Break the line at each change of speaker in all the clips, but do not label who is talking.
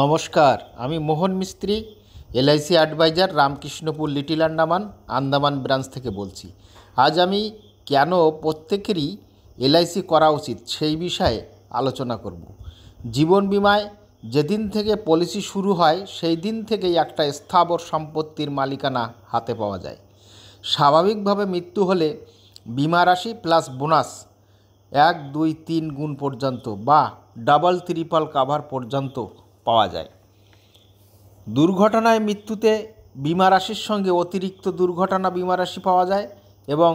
নমস্কার আমি Mohan Mistri LIC advisor Ramkrishnapur little Andaman Andaman branch থেকে বলছি আজ আমি কেন প্রত্যেকেরই এলআইসি করা উচিত সেই বিষয়ে আলোচনা করব জীবন বিমায় যেদিন থেকে পলিসি শুরু হয় সেই দিন থেকেই একটা স্থাবর সম্পত্তির মালিকানা হাতে পাওয়া যায় স্বাভাবিকভাবে মৃত্যু হলে বিমা রাশি প্লাস বোনাস এক দুই তিন গুণ পর্যন্ত বা ডাবল ত্রিপল কাভার পর্যন্ত পাওয়া যায় দুর্ঘটনায় মৃত্যুতে বিমা রাশির সঙ্গে অতিরিক্ত দুর্ঘটনা বিমা রাশি পাওয়া যায় এবং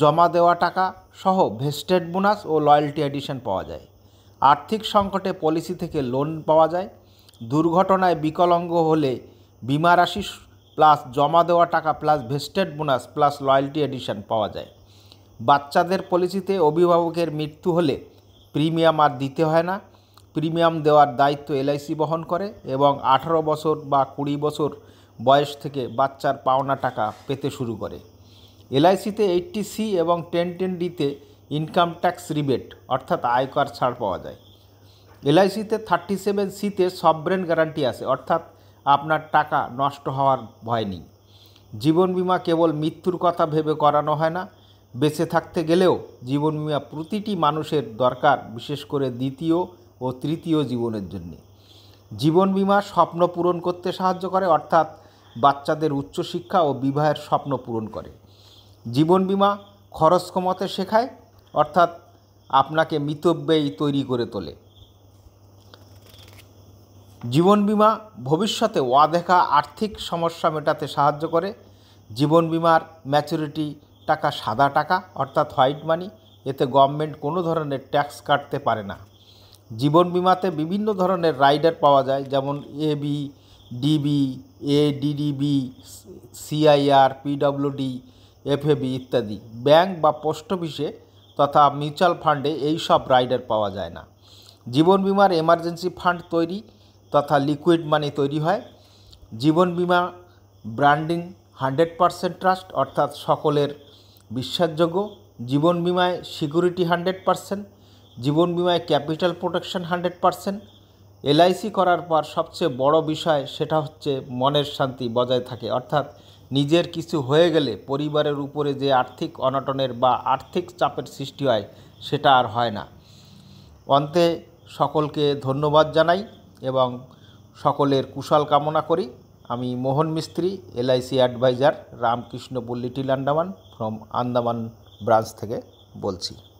জমা দেওয়া টাকা সহ ভেস্টেড বোনাস ও লয়্যালটি এডিশন পাওয়া যায় আর্থিক সংকটে পলিসি থেকে লোন পাওয়া যায় দুর্ঘটনায় বিকলঙ্গ হলে বিমা রাশি প্লাস জমা দেওয়া টাকা plus vested bonus plus loyalty addition পাওয়া যায় বাচ্চাদের পলিসিতে অভিভাবকের মৃত্যু হলে প্রিমিয়াম আর দিতে হয় না প্রিমিয়াম দেওয়ার দায়িত্ব এলআইসি বহন করে এবং আঠারো বছর বা কুড়ি বছর বয়স থেকে বাচ্চার পাওনা টাকা পেতে শুরু করে এলআইসিতে এইটটি সি এবং টেন টেন ডিতে ইনকাম ট্যাক্স রিবেট অর্থাৎ আয়কর ছাড় পাওয়া যায় এলআইসিতে থার্টি সেভেন সিতে সব সবব্রেন গ্যারান্টি আছে অর্থাৎ আপনার টাকা নষ্ট হওয়ার ভয় নেই জীবন বিমা কেবল মৃত্যুর কথা ভেবে করানো হয় না বেঁচে থাকতে গেলেও জীবন বিমা প্রতিটি মানুষের দরকার বিশেষ করে দ্বিতীয় ও তৃতীয় জীবনের জন্যে জীবন বিমা স্বপ্ন পূরণ করতে সাহায্য করে অর্থাৎ বাচ্চাদের উচ্চশিক্ষা ও বিবাহের স্বপ্ন পূরণ করে জীবন বিমা খরচ কমাতে শেখায় অর্থাৎ আপনাকে মিতব্যয়ী তৈরি করে তোলে জীবন বিমা ভবিষ্যতে অদেখা আর্থিক সমস্যা মেটাতে সাহায্য করে জীবন বিমার ম্যাচুরিটি টাকা সাদা টাকা অর্থাৎ হোয়াইট মানি এতে গভর্নমেন্ট কোনো ধরনের ট্যাক্স কাটতে পারে না জীবন বিমাতে বিভিন্ন ধরনের রাইডার পাওয়া যায় যেমন AB DB A DDB CIR PWD FAB ইত্যাদি ব্যাংক বা পোস্ট অফিসে তথা মিউচুয়াল ফান্ডে এই সব রাইডার পাওয়া যায় না জীবন বিমার এমার্জেন্সি ফান্ড তৈরি তথা লিকুইড মানি তৈরি হয় জীবন বিমা ব্র্যান্ডিং হান্ড্রেড পারসেন্ট ট্রাস্ট অর্থাৎ সকলের বিশ্বাসযোগ্য জীবন বিমায় সিকিউরিটি হান্ড্রেড পারসেন্ট জীবন বিমায় capital protection hundred percent LIC করার পর সবচেয়ে বড় বিষয় সেটা হচ্ছে মনের শান্তি বজায় থাকে অর্থাৎ নিজের কিছু হয়ে গেলে পরিবারের উপরে যে আর্থিক অনটনের বা আর্থিক চাপের সৃষ্টি হয় সেটা আর হয় না অন্তে সকলকে ধন্যবাদ জানাই এবং সকলের কুশল কামনা করি আমি মোহন মিস্ত্রি এলআইসি অ্যাডভাইজার রামকৃষ্ণ পল্লিটিল আন্ডামান আন্দামান ফ্রম আন্দামান ব্রাঞ্চ থেকে বলছি